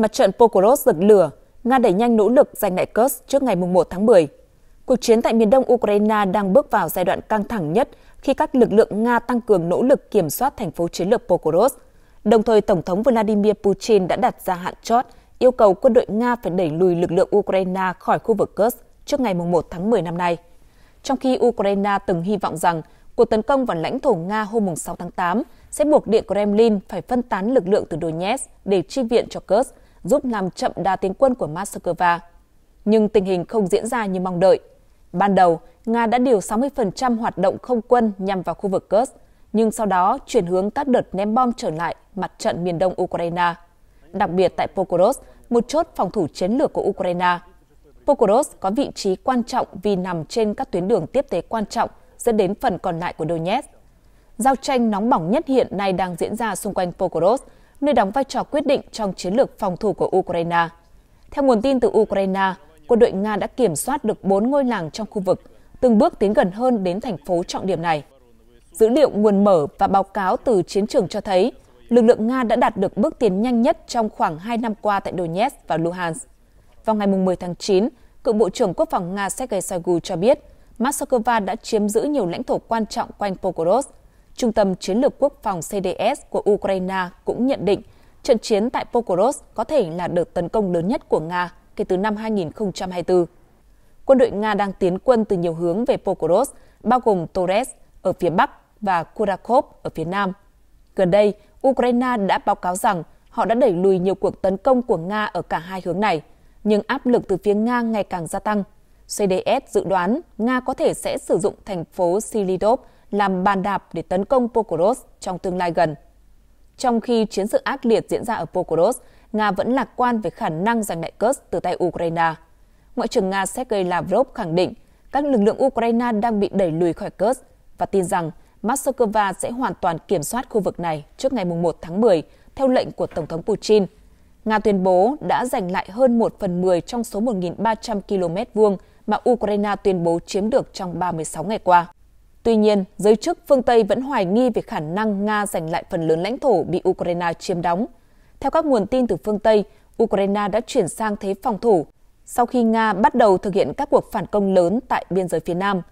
Mặt trận Pokoros rực lửa, Nga đẩy nhanh nỗ lực giành lại Kursk trước ngày 1 tháng 10. Cuộc chiến tại miền đông Ukraine đang bước vào giai đoạn căng thẳng nhất khi các lực lượng Nga tăng cường nỗ lực kiểm soát thành phố chiến lược Pokrovsk. Đồng thời, Tổng thống Vladimir Putin đã đặt ra hạn chót yêu cầu quân đội Nga phải đẩy lùi lực lượng Ukraine khỏi khu vực Kursk trước ngày 1 tháng 10 năm nay. Trong khi Ukraine từng hy vọng rằng cuộc tấn công vào lãnh thổ Nga hôm 6 tháng 8 sẽ buộc Điện Kremlin phải phân tán lực lượng từ Donetsk để chi viện cho Kursk, giúp làm chậm đà tiến quân của Moscow. Nhưng tình hình không diễn ra như mong đợi. Ban đầu, Nga đã điều 60% hoạt động không quân nhằm vào khu vực Kursk, nhưng sau đó chuyển hướng các đợt ném bom trở lại mặt trận miền đông Ukraine. Đặc biệt tại Pokrovsk, một chốt phòng thủ chiến lược của Ukraine. Pokrovsk có vị trí quan trọng vì nằm trên các tuyến đường tiếp tế quan trọng dẫn đến phần còn lại của Donetsk. Giao tranh nóng bỏng nhất hiện nay đang diễn ra xung quanh Pokrovsk nơi đóng vai trò quyết định trong chiến lược phòng thủ của Ukraine. Theo nguồn tin từ Ukraine, quân đội Nga đã kiểm soát được 4 ngôi làng trong khu vực, từng bước tiến gần hơn đến thành phố trọng điểm này. Dữ liệu nguồn mở và báo cáo từ chiến trường cho thấy, lực lượng Nga đã đạt được bước tiến nhanh nhất trong khoảng 2 năm qua tại Donetsk và Luhansk. Vào ngày 10 tháng 9, cựu Bộ trưởng Quốc phòng Nga Sergei Shoigu cho biết, Moscow đã chiếm giữ nhiều lãnh thổ quan trọng quanh Pokrovsk Trung tâm Chiến lược Quốc phòng CDS của Ukraine cũng nhận định trận chiến tại Pokrovsk có thể là đợt tấn công lớn nhất của Nga kể từ năm 2024. Quân đội Nga đang tiến quân từ nhiều hướng về Pokrovsk, bao gồm Torres ở phía bắc và Kurakov ở phía nam. Gần đây, Ukraine đã báo cáo rằng họ đã đẩy lùi nhiều cuộc tấn công của Nga ở cả hai hướng này, nhưng áp lực từ phía Nga ngày càng gia tăng. CDS dự đoán Nga có thể sẽ sử dụng thành phố Silidov làm bàn đạp để tấn công Pokoros trong tương lai gần. Trong khi chiến sự ác liệt diễn ra ở Pokoros, Nga vẫn lạc quan về khả năng giành lại Kursk từ tay Ukraine. Ngoại trưởng Nga Sergei Lavrov khẳng định các lực lượng Ukraine đang bị đẩy lùi khỏi Kursk và tin rằng Moscow sẽ hoàn toàn kiểm soát khu vực này trước ngày 1 tháng 10 theo lệnh của Tổng thống Putin. Nga tuyên bố đã giành lại hơn 1 phần 10 trong số 1.300 km vuông mà Ukraine tuyên bố chiếm được trong 36 ngày qua. Tuy nhiên, giới chức phương Tây vẫn hoài nghi về khả năng Nga giành lại phần lớn lãnh thổ bị Ukraine chiếm đóng. Theo các nguồn tin từ phương Tây, Ukraine đã chuyển sang thế phòng thủ sau khi Nga bắt đầu thực hiện các cuộc phản công lớn tại biên giới phía Nam.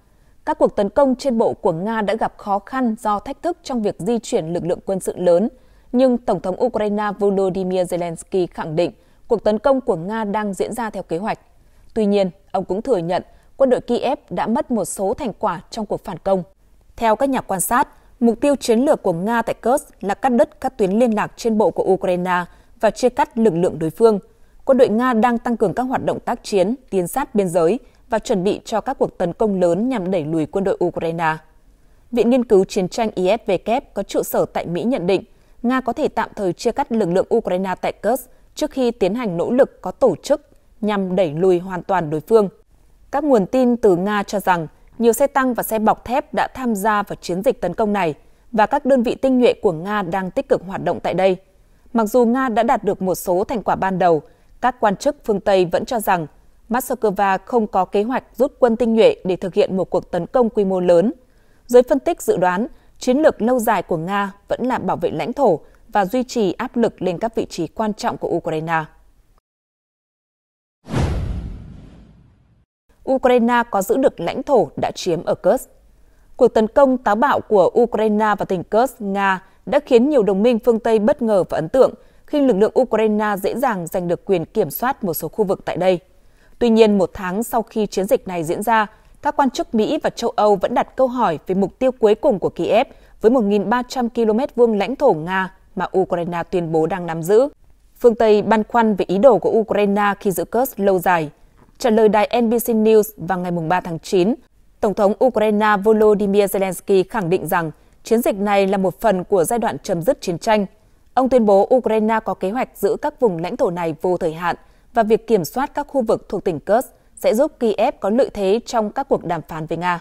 Các cuộc tấn công trên bộ của Nga đã gặp khó khăn do thách thức trong việc di chuyển lực lượng quân sự lớn, nhưng Tổng thống Ukraine Volodymyr Zelensky khẳng định cuộc tấn công của Nga đang diễn ra theo kế hoạch. Tuy nhiên, ông cũng thừa nhận quân đội Kiev đã mất một số thành quả trong cuộc phản công. Theo các nhà quan sát, mục tiêu chiến lược của Nga tại Kursk là cắt đứt các tuyến liên lạc trên bộ của Ukraine và chia cắt lực lượng đối phương. Quân đội Nga đang tăng cường các hoạt động tác chiến, tiến sát biên giới và chuẩn bị cho các cuộc tấn công lớn nhằm đẩy lùi quân đội Ukraine. Viện Nghiên cứu Chiến tranh ISW có trụ sở tại Mỹ nhận định, Nga có thể tạm thời chia cắt lực lượng Ukraine tại Kursk trước khi tiến hành nỗ lực có tổ chức nhằm đẩy lùi hoàn toàn đối phương. Các nguồn tin từ Nga cho rằng nhiều xe tăng và xe bọc thép đã tham gia vào chiến dịch tấn công này và các đơn vị tinh nhuệ của Nga đang tích cực hoạt động tại đây. Mặc dù Nga đã đạt được một số thành quả ban đầu, các quan chức phương Tây vẫn cho rằng Moscow không có kế hoạch rút quân tinh nhuệ để thực hiện một cuộc tấn công quy mô lớn. Giới phân tích dự đoán, chiến lược lâu dài của Nga vẫn là bảo vệ lãnh thổ và duy trì áp lực lên các vị trí quan trọng của Ukraine. Ukraine có giữ được lãnh thổ đã chiếm ở Kursk. Cuộc tấn công táo bạo của Ukraine vào tỉnh Kursk, Nga đã khiến nhiều đồng minh phương Tây bất ngờ và ấn tượng khi lực lượng Ukraine dễ dàng giành được quyền kiểm soát một số khu vực tại đây. Tuy nhiên, một tháng sau khi chiến dịch này diễn ra, các quan chức Mỹ và châu Âu vẫn đặt câu hỏi về mục tiêu cuối cùng của Kiev với 1.300 km vuông lãnh thổ Nga mà Ukraine tuyên bố đang nắm giữ. Phương Tây băn khoăn về ý đồ của Ukraine khi giữ Kursk lâu dài Trả lời đài NBC News vào ngày 3 tháng 9, Tổng thống Ukraine Volodymyr Zelensky khẳng định rằng chiến dịch này là một phần của giai đoạn chấm dứt chiến tranh. Ông tuyên bố Ukraine có kế hoạch giữ các vùng lãnh thổ này vô thời hạn và việc kiểm soát các khu vực thuộc tỉnh Kursk sẽ giúp Kiev có lợi thế trong các cuộc đàm phán với Nga.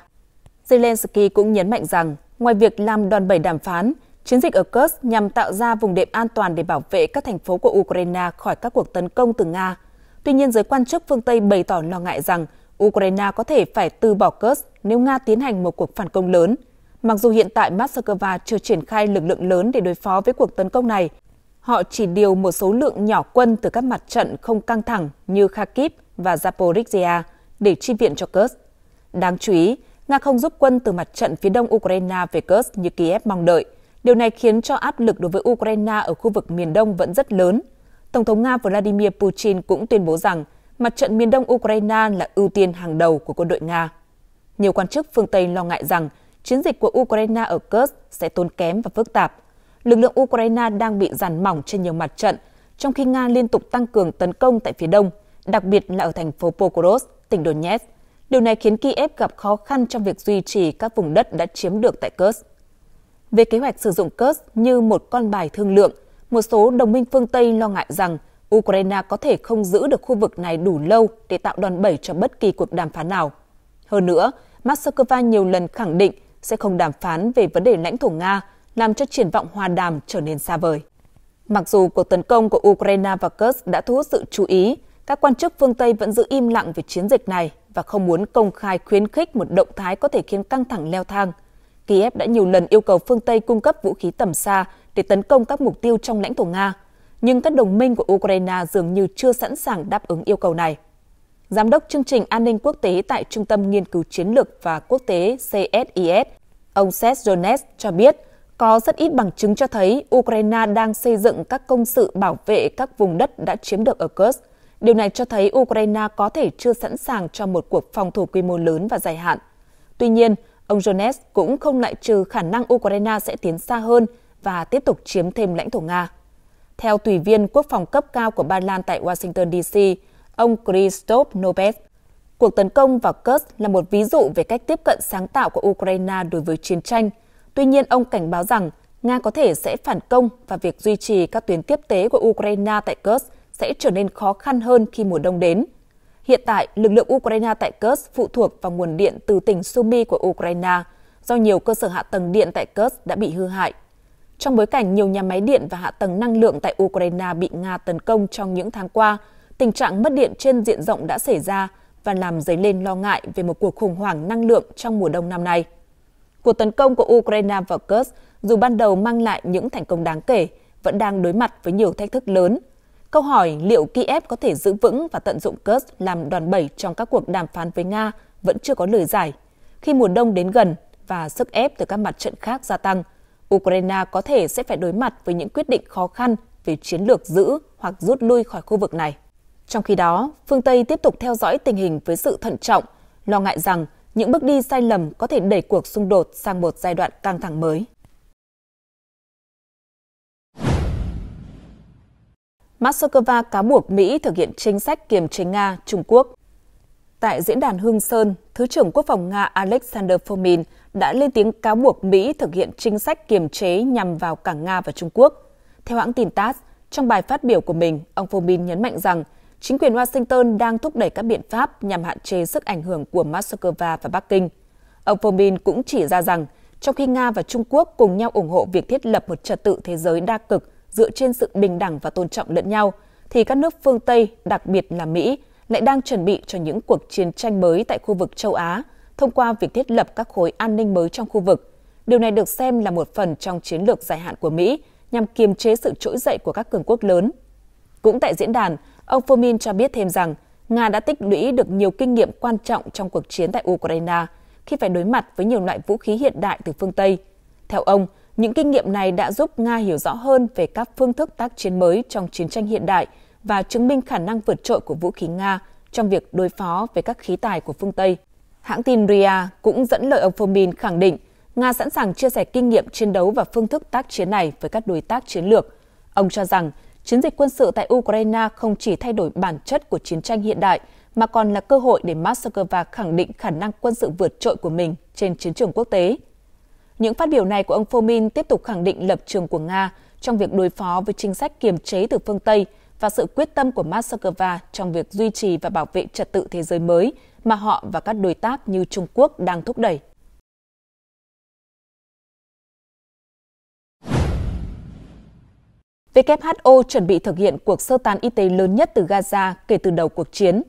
Zelensky cũng nhấn mạnh rằng, ngoài việc làm đòn bẩy đàm phán, chiến dịch ở Kursk nhằm tạo ra vùng đệm an toàn để bảo vệ các thành phố của Ukraine khỏi các cuộc tấn công từ Nga – Tuy nhiên, giới quan chức phương Tây bày tỏ lo ngại rằng Ukraine có thể phải từ bỏ Kursk nếu Nga tiến hành một cuộc phản công lớn. Mặc dù hiện tại Moscow chưa triển khai lực lượng lớn để đối phó với cuộc tấn công này, họ chỉ điều một số lượng nhỏ quân từ các mặt trận không căng thẳng như Kharkiv và Zaporizhia để chi viện cho Kursk. Đáng chú ý, Nga không giúp quân từ mặt trận phía đông Ukraine về Kursk như Kiev mong đợi. Điều này khiến cho áp lực đối với Ukraine ở khu vực miền đông vẫn rất lớn – Tổng thống Nga Vladimir Putin cũng tuyên bố rằng mặt trận miền đông Ukraine là ưu tiên hàng đầu của quân đội Nga. Nhiều quan chức phương Tây lo ngại rằng chiến dịch của Ukraine ở Kursk sẽ tốn kém và phức tạp. Lực lượng Ukraine đang bị giàn mỏng trên nhiều mặt trận, trong khi Nga liên tục tăng cường tấn công tại phía đông, đặc biệt là ở thành phố Pokrovsk, tỉnh Donetsk. Điều này khiến Kiev gặp khó khăn trong việc duy trì các vùng đất đã chiếm được tại Kursk. Về kế hoạch sử dụng Kursk như một con bài thương lượng – một số đồng minh phương Tây lo ngại rằng Ukraine có thể không giữ được khu vực này đủ lâu để tạo đòn bẩy cho bất kỳ cuộc đàm phán nào. Hơn nữa, Moscow nhiều lần khẳng định sẽ không đàm phán về vấn đề lãnh thổ Nga, làm cho triển vọng hòa đàm trở nên xa vời. Mặc dù cuộc tấn công của Ukraine và Kursk đã thu hút sự chú ý, các quan chức phương Tây vẫn giữ im lặng về chiến dịch này và không muốn công khai khuyến khích một động thái có thể khiến căng thẳng leo thang. Kiev đã nhiều lần yêu cầu phương Tây cung cấp vũ khí tầm xa để tấn công các mục tiêu trong lãnh thổ Nga, nhưng các đồng minh của Ukraine dường như chưa sẵn sàng đáp ứng yêu cầu này. Giám đốc chương trình an ninh quốc tế tại Trung tâm Nghiên cứu Chiến lược và Quốc tế CSIS, ông Seth Jones cho biết có rất ít bằng chứng cho thấy Ukraine đang xây dựng các công sự bảo vệ các vùng đất đã chiếm được ở Kursk. Điều này cho thấy Ukraine có thể chưa sẵn sàng cho một cuộc phòng thủ quy mô lớn và dài hạn. Tuy nhiên, ông Jones cũng không loại trừ khả năng Ukraine sẽ tiến xa hơn và tiếp tục chiếm thêm lãnh thổ Nga. Theo tùy viên quốc phòng cấp cao của Ba Lan tại Washington DC, ông Christoph Nobel, cuộc tấn công vào Kursk là một ví dụ về cách tiếp cận sáng tạo của Ukraine đối với chiến tranh. Tuy nhiên, ông cảnh báo rằng Nga có thể sẽ phản công và việc duy trì các tuyến tiếp tế của Ukraine tại Kursk sẽ trở nên khó khăn hơn khi mùa đông đến. Hiện tại, lực lượng Ukraine tại Kursk phụ thuộc vào nguồn điện từ tỉnh Sumy của Ukraine, do nhiều cơ sở hạ tầng điện tại Kursk đã bị hư hại. Trong bối cảnh nhiều nhà máy điện và hạ tầng năng lượng tại Ukraine bị Nga tấn công trong những tháng qua, tình trạng mất điện trên diện rộng đã xảy ra và làm dấy lên lo ngại về một cuộc khủng hoảng năng lượng trong mùa đông năm nay. Cuộc tấn công của Ukraine vào Kursk, dù ban đầu mang lại những thành công đáng kể, vẫn đang đối mặt với nhiều thách thức lớn. Câu hỏi liệu Kiev có thể giữ vững và tận dụng Kursk làm đòn bẩy trong các cuộc đàm phán với Nga vẫn chưa có lời giải. Khi mùa đông đến gần và sức ép từ các mặt trận khác gia tăng – Ukraine có thể sẽ phải đối mặt với những quyết định khó khăn về chiến lược giữ hoặc rút lui khỏi khu vực này. Trong khi đó, phương Tây tiếp tục theo dõi tình hình với sự thận trọng, lo ngại rằng những bước đi sai lầm có thể đẩy cuộc xung đột sang một giai đoạn căng thẳng mới. Moscow cáo buộc Mỹ thực hiện chính sách kiềm chế Nga, Trung Quốc. Tại diễn đàn Hương Sơn, Thứ trưởng Quốc phòng Nga Alexander Fomin đã lên tiếng cáo buộc Mỹ thực hiện chính sách kiềm chế nhằm vào cả Nga và Trung Quốc. Theo hãng tin TASS, trong bài phát biểu của mình, ông Fomin nhấn mạnh rằng chính quyền Washington đang thúc đẩy các biện pháp nhằm hạn chế sức ảnh hưởng của Moscow và Bắc Kinh. Ông Fomin cũng chỉ ra rằng, trong khi Nga và Trung Quốc cùng nhau ủng hộ việc thiết lập một trật tự thế giới đa cực dựa trên sự bình đẳng và tôn trọng lẫn nhau, thì các nước phương Tây, đặc biệt là Mỹ, lại đang chuẩn bị cho những cuộc chiến tranh mới tại khu vực châu Á thông qua việc thiết lập các khối an ninh mới trong khu vực. Điều này được xem là một phần trong chiến lược dài hạn của Mỹ nhằm kiềm chế sự trỗi dậy của các cường quốc lớn. Cũng tại diễn đàn, ông Fomin cho biết thêm rằng Nga đã tích lũy được nhiều kinh nghiệm quan trọng trong cuộc chiến tại Ukraine khi phải đối mặt với nhiều loại vũ khí hiện đại từ phương Tây. Theo ông, những kinh nghiệm này đã giúp Nga hiểu rõ hơn về các phương thức tác chiến mới trong chiến tranh hiện đại – và chứng minh khả năng vượt trội của vũ khí Nga trong việc đối phó với các khí tài của phương Tây. Hãng tin RIA cũng dẫn lời ông Fomin khẳng định Nga sẵn sàng chia sẻ kinh nghiệm chiến đấu và phương thức tác chiến này với các đối tác chiến lược. Ông cho rằng chiến dịch quân sự tại Ukraine không chỉ thay đổi bản chất của chiến tranh hiện đại mà còn là cơ hội để Moscow khẳng định khả năng quân sự vượt trội của mình trên chiến trường quốc tế. Những phát biểu này của ông Fomin tiếp tục khẳng định lập trường của Nga trong việc đối phó với chính sách kiềm chế từ phương Tây và sự quyết tâm của Moscow trong việc duy trì và bảo vệ trật tự thế giới mới mà họ và các đối tác như Trung Quốc đang thúc đẩy. WHO chuẩn bị thực hiện cuộc sơ tán y tế lớn nhất từ Gaza kể từ đầu cuộc chiến.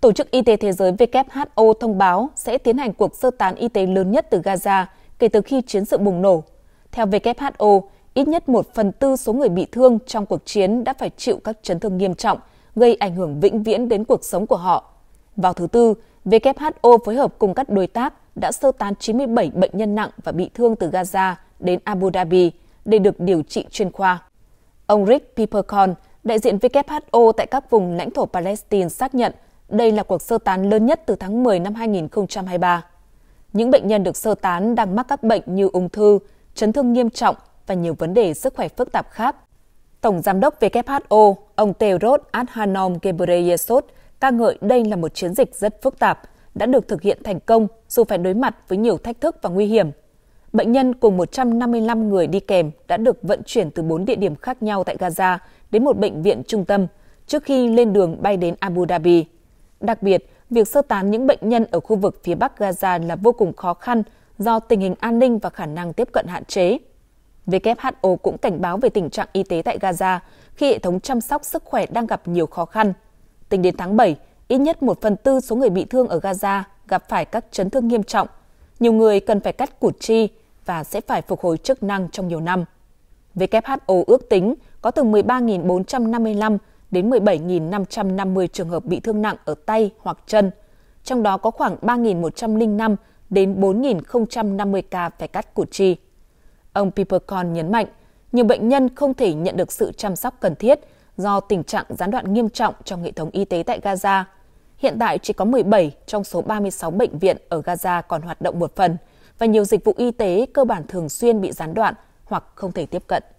Tổ chức Y tế Thế giới WHO thông báo sẽ tiến hành cuộc sơ tán y tế lớn nhất từ Gaza kể từ khi chiến sự bùng nổ. Theo WHO, ít nhất một phần tư số người bị thương trong cuộc chiến đã phải chịu các chấn thương nghiêm trọng, gây ảnh hưởng vĩnh viễn đến cuộc sống của họ. Vào thứ Tư, WHO phối hợp cùng các đối tác đã sơ tán 97 bệnh nhân nặng và bị thương từ Gaza đến Abu Dhabi để được điều trị chuyên khoa. Ông Rick Pipercorn, đại diện WHO tại các vùng lãnh thổ Palestine xác nhận đây là cuộc sơ tán lớn nhất từ tháng 10 năm 2023. Những bệnh nhân được sơ tán đang mắc các bệnh như ung thư, chấn thương nghiêm trọng, và nhiều vấn đề sức khỏe phức tạp khác. Tổng Giám đốc WHO, ông Tedros Adhanom Ghebreyesus, ca ngợi đây là một chiến dịch rất phức tạp, đã được thực hiện thành công dù phải đối mặt với nhiều thách thức và nguy hiểm. Bệnh nhân cùng 155 người đi kèm đã được vận chuyển từ 4 địa điểm khác nhau tại Gaza đến một bệnh viện trung tâm trước khi lên đường bay đến Abu Dhabi. Đặc biệt, việc sơ tán những bệnh nhân ở khu vực phía Bắc Gaza là vô cùng khó khăn do tình hình an ninh và khả năng tiếp cận hạn chế. WHO cũng cảnh báo về tình trạng y tế tại Gaza khi hệ thống chăm sóc sức khỏe đang gặp nhiều khó khăn. Tính đến tháng 7, ít nhất một phần tư số người bị thương ở Gaza gặp phải các chấn thương nghiêm trọng. Nhiều người cần phải cắt cụt chi và sẽ phải phục hồi chức năng trong nhiều năm. WHO ước tính có từ 13.455 đến 17.550 trường hợp bị thương nặng ở tay hoặc chân, trong đó có khoảng 3.105 đến 4.050 ca phải cắt cụt chi. Ông Pipercon nhấn mạnh, nhiều bệnh nhân không thể nhận được sự chăm sóc cần thiết do tình trạng gián đoạn nghiêm trọng trong hệ thống y tế tại Gaza. Hiện tại chỉ có 17 trong số 36 bệnh viện ở Gaza còn hoạt động một phần và nhiều dịch vụ y tế cơ bản thường xuyên bị gián đoạn hoặc không thể tiếp cận.